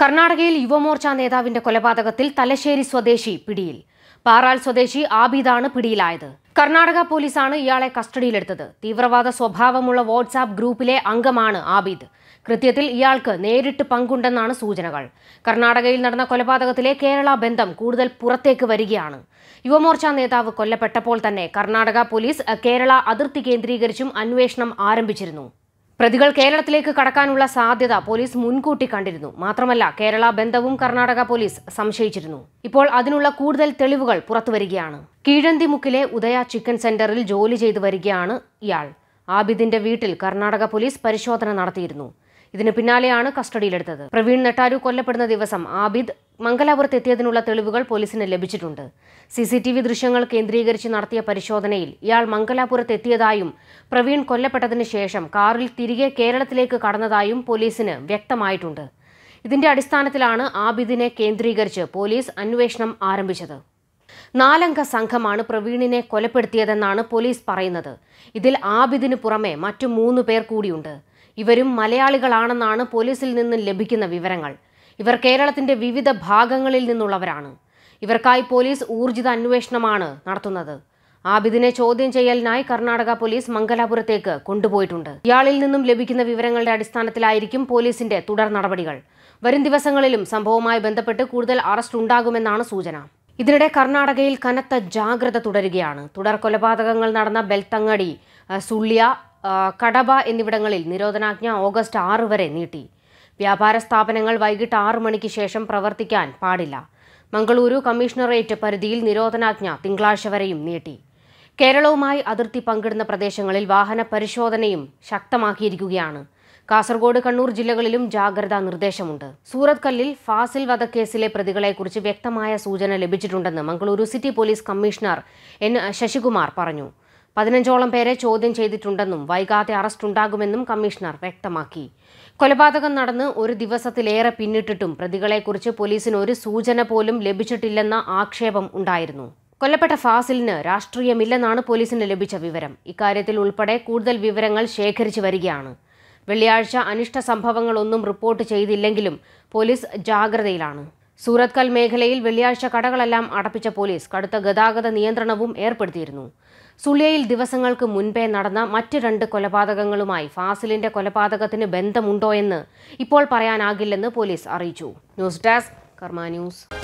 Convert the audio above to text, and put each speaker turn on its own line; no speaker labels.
കർണാടകയിൽ യുവമോർച്ച നേതാവിന്റെ കൊലപാതകത്തിൽ തലശ്ശേരി സ്വദേശി പിടിയിൽ പാറാൽ സ്വദേശി ആബിദാണ് പിടിയിലായത് കർണാടക പോലീസാണ് ഇയാളെ കസ്റ്റഡിയിലെടുത്തത് തീവ്രവാദ സ്വഭാവമുള്ള വാട്സാപ്പ് ഗ്രൂപ്പിലെ അംഗമാണ് ആബിദ് കൃത്യത്തിൽ ഇയാൾക്ക് നേരിട്ട് പങ്കുണ്ടെന്നാണ് സൂചനകൾ കർണാടകയിൽ നടന്ന കൊലപാതകത്തിലെ കേരള ബന്ധം കൂടുതൽ പുറത്തേക്ക് വരികയാണ് യുവമോർച്ച നേതാവ് കൊല്ലപ്പെട്ടപ്പോൾ തന്നെ കർണാടക പോലീസ് കേരള അതിർത്തി കേന്ദ്രീകരിച്ചും അന്വേഷണം ആരംഭിച്ചിരുന്നു പ്രതികൾ കേരളത്തിലേക്ക് കടക്കാനുള്ള സാധ്യത പോലീസ് മുൻകൂട്ടി കണ്ടിരുന്നു മാത്രമല്ല കേരള ബന്ധവും കർണാടക പോലീസ് സംശയിച്ചിരുന്നു ഇപ്പോൾ അതിനുള്ള കൂടുതൽ തെളിവുകൾ പുറത്തുവരികയാണ് കീഴന്തിമുക്കിലെ ഉദയ ചിക്കൻ സെന്ററിൽ ജോലി ചെയ്തു വരികയാണ് ഇയാൾ ആബിദിന്റെ വീട്ടിൽ കർണാടക പോലീസ് പരിശോധന നടത്തിയിരുന്നു ഇതിന് പിന്നാലെയാണ് കസ്റ്റഡിയിലെടുത്തത് പ്രവീൺ നെട്ടാരു കൊല്ലപ്പെടുന്ന ദിവസം ആബിദ് മംഗലാപുരത്ത് എത്തിയതിനുള്ള തെളിവുകൾ പോലീസിന് ലഭിച്ചിട്ടുണ്ട് സി സി ടി വി ദൃശ്യങ്ങൾ കേന്ദ്രീകരിച്ച് നടത്തിയ പരിശോധനയിൽ ഇയാൾ മംഗലാപുരത്ത് എത്തിയതായും പ്രവീൺ കൊല്ലപ്പെട്ടതിന് ശേഷം കാറിൽ തിരികെ കേരളത്തിലേക്ക് കടന്നതായും പോലീസിന് വ്യക്തമായിട്ടുണ്ട് ഇതിന്റെ അടിസ്ഥാനത്തിലാണ് ആബിദിനെ കേന്ദ്രീകരിച്ച് പോലീസ് അന്വേഷണം ആരംഭിച്ചത് നാലംഗ സംഘമാണ് പ്രവീണിനെ കൊലപ്പെടുത്തിയതെന്നാണ് പോലീസ് പറയുന്നത് ഇതിൽ ആബിദിന് പുറമെ മറ്റു മൂന്ന് പേർ കൂടിയുണ്ട് ഇവരും മലയാളികളാണെന്നാണ് പോലീസിൽ നിന്ന് ലഭിക്കുന്ന വിവരങ്ങൾ ഇവർ കേരളത്തിന്റെ വിവിധ ഭാഗങ്ങളിൽ നിന്നുള്ളവരാണ് ഇവർക്കായി പോലീസ് ഊർജിത അന്വേഷണമാണ് നടത്തുന്നത് ആബിദിനെ ചോദ്യം ചെയ്യലിനായി കർണാടക പോലീസ് മംഗലാപുരത്തേക്ക് കൊണ്ടുപോയിട്ടുണ്ട് ഇയാളിൽ നിന്നും ലഭിക്കുന്ന വിവരങ്ങളുടെ അടിസ്ഥാനത്തിലായിരിക്കും പോലീസിന്റെ തുടർ നടപടികൾ വരും ദിവസങ്ങളിലും സംഭവവുമായി ബന്ധപ്പെട്ട് കൂടുതൽ അറസ്റ്റ് ഉണ്ടാകുമെന്നാണ് സൂചന ഇതിനിടെ കർണാടകയിൽ കനത്ത ജാഗ്രത തുടരുകയാണ് തുടർ കൊലപാതകങ്ങൾ നടന്ന ബെൽത്തങ്ങടി സുള്ളിയ കടബ എന്നിവിടങ്ങളിൽ നിരോധനാജ്ഞ ഓഗസ്റ്റ് ആറ് വരെ നീട്ടി വ്യാപാര സ്ഥാപനങ്ങൾ വൈകിട്ട് ആറു മണിക്ക് ശേഷം പ്രവർത്തിക്കാൻ പാടില്ല മംഗളൂരു കമ്മീഷണറേറ്റ് പരിധിയിൽ നിരോധനാജ്ഞ തിങ്കളാഴ്ച വരെയും നീട്ടി കേരളവുമായി അതിർത്തി പങ്കിടുന്ന പ്രദേശങ്ങളിൽ വാഹന പരിശോധനയും ശക്തമാക്കിയിരിക്കുകയാണ് കാസർഗോഡ് കണ്ണൂർ ജില്ലകളിലും ജാഗ്രതാ നിർദ്ദേശമുണ്ട് സൂറത്ത് കല്ലിൽ ഫാസിൽ വധക്കേസിലെ പ്രതികളെക്കുറിച്ച് വ്യക്തമായ സൂചന ലഭിച്ചിട്ടുണ്ടെന്ന് Mangaluru city police commissioner N Sasikumar പറഞ്ഞു പതിനഞ്ചോളം പേരെ ചോദ്യം ചെയ്തിട്ടുണ്ടെന്നും വൈകാതെ അറസ്റ്റ് ഉണ്ടാകുമെന്നും കമ്മീഷണർ വ്യക്തമാക്കി കൊലപാതകം നടന്ന് ഒരു ദിവസത്തിലേറെ പിന്നിട്ടിട്ടും പ്രതികളെക്കുറിച്ച് പോലീസിന് ഒരു സൂചന പോലും ലഭിച്ചിട്ടില്ലെന്ന ആക്ഷേപം ഉണ്ടായിരുന്നു കൊല്ലപ്പെട്ട ഫാസിലിന് രാഷ്ട്രീയമില്ലെന്നാണ് പോലീസിന് ലഭിച്ച വിവരം ഇക്കാര്യത്തിൽ ഉൾപ്പെടെ കൂടുതൽ വിവരങ്ങൾ ശേഖരിച്ചു വരികയാണ് വെള്ളിയാഴ്ച അനിഷ്ട സംഭവങ്ങളൊന്നും റിപ്പോർട്ട് ചെയ്തില്ലെങ്കിലും പോലീസ് ജാഗ്രതയിലാണ് സൂറത്കൽ മേഖലയിൽ വെള്ളിയാഴ്ച കടകളെല്ലാം അടപ്പിച്ച പോലീസ് കടുത്ത ഗതാഗത നിയന്ത്രണവും ഏർപ്പെടുത്തിയിരുന്നു സുളിയയിൽ ദിവസങ്ങൾക്ക് മുൻപേ നടന്ന മറ്റ് രണ്ട് കൊലപാതകങ്ങളുമായി ഫാസിലിന്റെ കൊലപാതകത്തിന് ബന്ധമുണ്ടോയെന്ന് ഇപ്പോൾ പറയാനാകില്ലെന്ന് പോലീസ് അറിയിച്ചു ന്യൂസ് ഡെസ്ക് കർമ്മ ന്യൂസ്